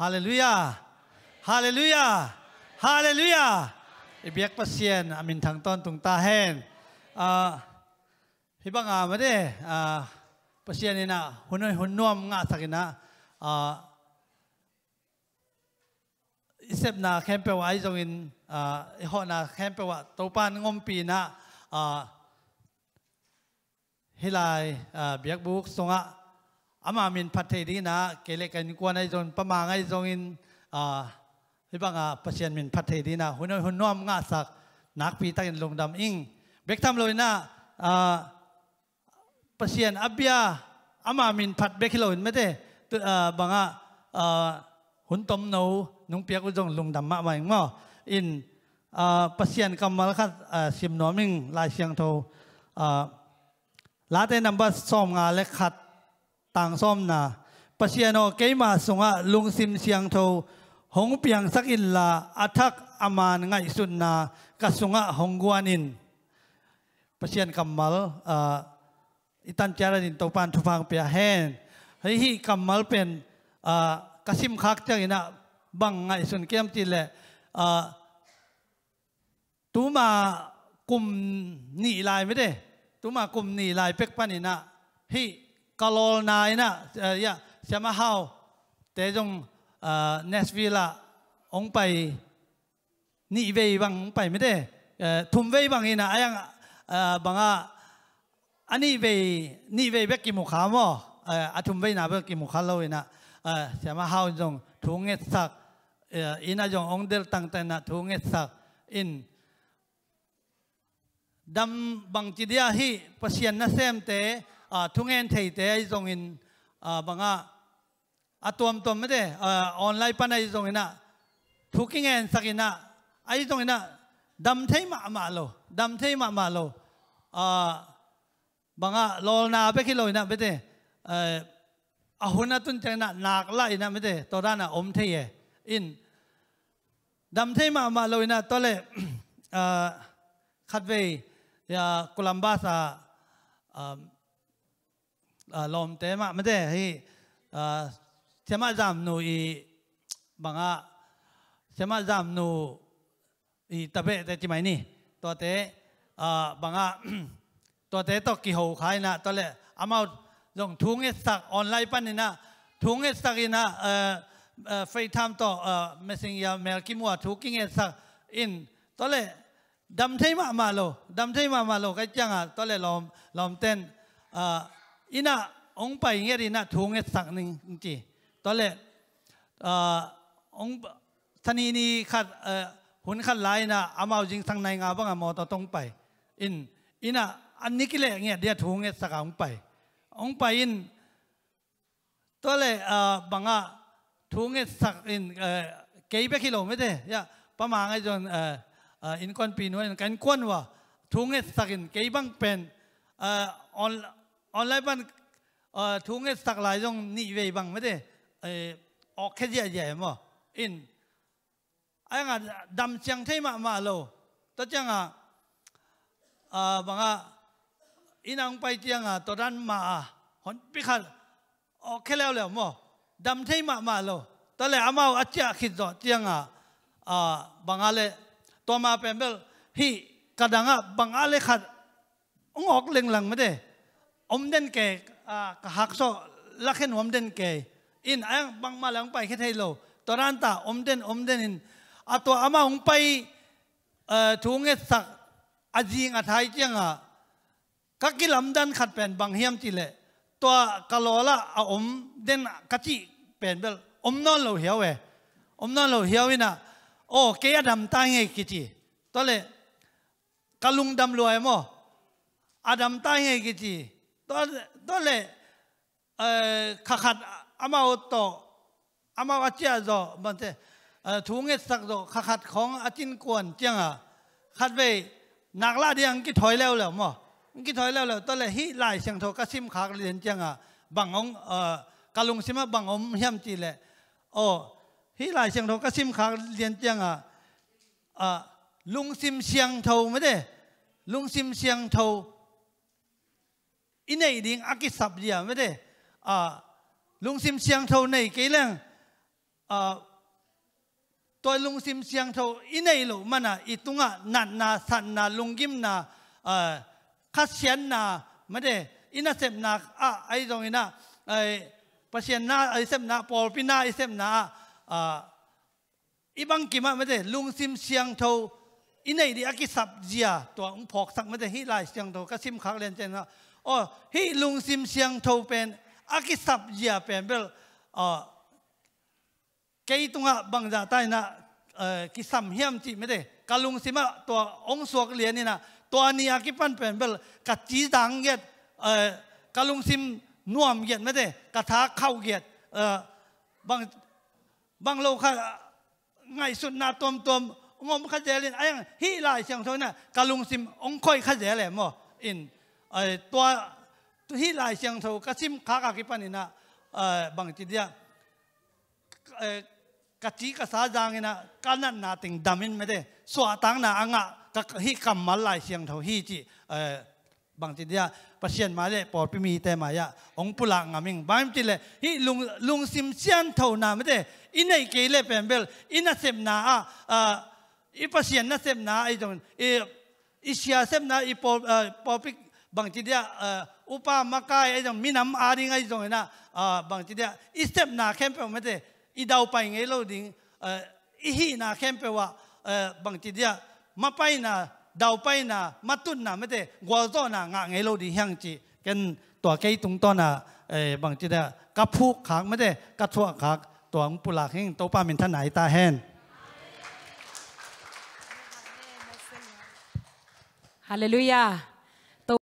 ฮาเลลูยาฮาเลลูยาฮาเลลูยาอีเบียกปัสเซียนอามินทางต้นตรงตาเฮนพี่บังอาม่เด้ปัสเซียนนี่นะหุ่นหุ่นนุ่มงาสักนะอิเซบนาแคมเปวะไอจงอินอีฮอนาแคมเปวะตัวปานงมปีนะฮิลายเบียกบุกสงะอามามินพัฒนีนะเกเรกันกวนไอจนประมาณไอจงอินอ่าที่บางอ่ะประชาชนมินพัฒนีนะหุ่นหุ่นน้อมงาสักนักปีตักยันลงดำอิงเบกทำเลยนะอ่าประชาชนอับยาอามามินพัดเบกเลยนไม่ได้ตัวอ่าบางอ่ะอ่าหุ่นต้มนูนุ่งเปียกอุจงลงดำมาใหม่เมื่อินอ่าประชาชนกรรมาละค่ะอ่าสิมน้อมอิงลายเชียงโทอ่าลาเต้นัมบัสซ้อมงาเล็กขัดต่างซ้อมนาปเชียโนเกมาสงะลุงซิมเซียงโทหงเปียงสักอินลาอัทักอามานไงสุนนากสงะหงกวนินปเชียนกัมมัลอิตันเจริโตปันทุฟังเปียแหงเฮ้ยกัมมัลเป็นกสิมคักเจ้าอินะบังไงสุนเกียมจิเลตูมากลุ่มหนีลายไม่ได้ตูมากลุ่มหนีลายเป็กปันอินะฮีกลอลนายนะเออยาเชมาเฮาแต่จงเอ่อ เนสวีละองไปนี่เวบังไปไม่ได้เอ่อ ทุ่มเวบังอีนะอยัง เอ่อ บังอ่ะอันนี้เวนี่เวเบกิมุขามอเอ่ออทุ่มเวนาเบกิมุขาเลยนะเอ่อจะมาเฮาจงทุ่งเงสัก เอ่ออินะจงองเดลตังแต่นะทุ่งเงสักอินดำบังจิดยาฮีพัศยนนะเซมเตทุงเงินเทเตไอ่งอินบังอาะอตัวมตัวไม่ได้ออนไลน์ปันไอส่งอินะทุกเงินสักอินะไอ่งอินะดำเทมามาโลดำเทมามาโลบังอาะลอนาไปกิโลินะไม่ได้อาหุนตุนเจนะนักไล่นะไม่ได้ตันด้นอ่ะอมเทียอินดำเทมามาโลอินะตัวเล่คัดเวยกุลัมบาสาลมเตมาไม่ได้ให้เทมาจำนูอีบังอาเทมาจำนูอีตะเบะแต่จิไหมนี่ตัวเตบังอาตัวเตตอกี่หูขายนะตัวเละอามาลงทุงเอสักออนไลน์ปั้นนี่นะทุงเอสักี่นะเออเออเฟทมต่อเออเมสิงยาเมลกิมัวทุกิงเอสักอินตัวเละดำเทมามาโลดำเทมามาโลก็จังอ่ะตัวเละลอมลอมเต้นเอ่ออินะองไปเงี้ยดินะทวงเงี่ยสักหนึ่งจริตอนแรกองทนีนีขัดหุ่นขัดลายนะอามาจริงทางในงาบ้างอะมอต้อตรงไปอินอินะอันนี้กิเลงเงี้ยเดียทวงเงี่ยสักองไปองไปอินตัวเรกบังอะทวงเงี่ยสักอินเกีปยกิโลไม่ได้ยะประมาณไอ้จนอินก้อนปีนู้นกันก้นวะทวงเงี่ยสักอินเกย์ยบังเป็นออนออนไลน์บ้านทุงเงสักหลายตรงนี่เวบังไม่ได้ออกแค่ใหญ่ๆมั้อินไอ้งาดำเชียงที่มามาโลตัวเจ้าอ่ะบางอ่ะอินังไปเจียงอ่ะตัวนั้นมาหอนพิคัดออกแค่แล้วแล้วมั้ดำที่มามาโลตอนแรกอามาอาเจ้าคิดจ่อเจียงอ่ะบางอะเลตัวมาเป็นเบลฮีกระดังอ่ะบางอะเลขัดงออกเล็งหลังไม่ได้ om den ke ka à, hak so lakhen om den ke in ang bang ma lang pai khe thei lo toranta om den om den in à, ato ama ung pai ờ, thu nge sak ajing athai chenga ka à. kilam dan khat pen bang hiam ti le to kalola a om den kachi pen bel om non lo hiawe om non lo hiawina o ke adam ta nge kichi to le kalung dam lo mo adam ta nge kichi ตัวเลขขัดอามาอตตอามาวัจจะโตบันเทถุงเงสักโตขขัดของอาจินกวนเจียงอ่ะขัดไปนักล่าเดียงกิถอยแล้วแล้วมั้งกิถอยแล้วแล้วตอนแรกฮิไหลเชียงโทกระซิมขาเรียนเจียงอ่ะบังองเอ่อกาลุงซิมะบังองเฮียมจีแหละโอ้ฮิไหลเชียงโทกระซิมขาเรียนเจียงอ่ะอลุงซิมเชียงโทไม่ได้ลุงซิมเชียงโทอินเอดิงอากิสับเดียไม่ได้อ่าลุงซิมเชียงเท่าในกี่เรื่องอ่าตัวลุงซิมเชียงเท่าอินเอหลูมันอ่ะอิตุงะนันนาสันนาลุงกิมนาอ่าคัสเชียนนาไม่ได้อินาเซมนาอ่ะไอตรงนี้นะไอปัสเชียนนาไอเซมนาปอลปินาไอเซมนาอ่าอีบังกิมะไม่ได้ลุงซิมเชียงเท่าอินเอดีอากิสับเดียตัวอุงพอกสักไม่ได้ฮิไลเชียงเท่าก็ซิมคักเรียนเจนนะโอ้ฮิลุงซิมเซียงทเป็นอากิสับเยียเป็นเบลออเกยตุงะบังจ่าใต้นะเอ่อกิสัมเฮียมจีไม่ได้กาลุงซิมะตัวองสวกเลียนี่นะตัวนี้อากิปันเป็นเบลกัดจีดังเกียดเอ่อกาลุงซิมน่วมเกียดไม่ได้กัดทาเข้าเกียดเอ่อบางบางโลกะง่ายสุดนาตัมตวงมขจเจรยนไอ้ยังฮิลายเชียงท่านั้กาลุงซิมองค่อยขเจริแหมออินไอ้ตัวที่ลายเชียงโทกระชิมขากากิปันนี่นะเอ่อบางทีเดียเอ่อกระจีกระซาจางนะกันนั่นนาติงดำมินไม่ได้สวตังนาอ่างะกบฮิคำมาลายเชียงโทฮีจีเอ่อบางทีเดียประชาชนมาเลยปอดพิมีแต่มายะองปุระงามิงบางทีเลยฮิลุงลุงซิมเชียงโทนาไม่ได้อินไอเกลเป็นเบลอินเซมนาอ่าอีประเชีนนัสเซมนาไอตรงอีอีเชียเซมนาอีปอปอปิบางทีเดียอุปามากายไอ้ตรงมีน้ำอาริงไอ้ตรงนั้นบางทีเดียอีสเต็ปหนาเข้มไปไม่ได้อีดาวไปไงเราดิ้งอีฮีหนาเข้มไปว่าบางทีเดียมาไปนาดาวไปนามาตุนนาไม่ได้กัวโซนางะไงเราดิ้งยังจีกันตัวเกยตรงตัวนอ่อบางทีเดียกระพุกขากไม่ได้กระทั่วขากตัวงปุละเฮงโตป้าเป็นท่านไหนตาแห้งฮาเลลูยา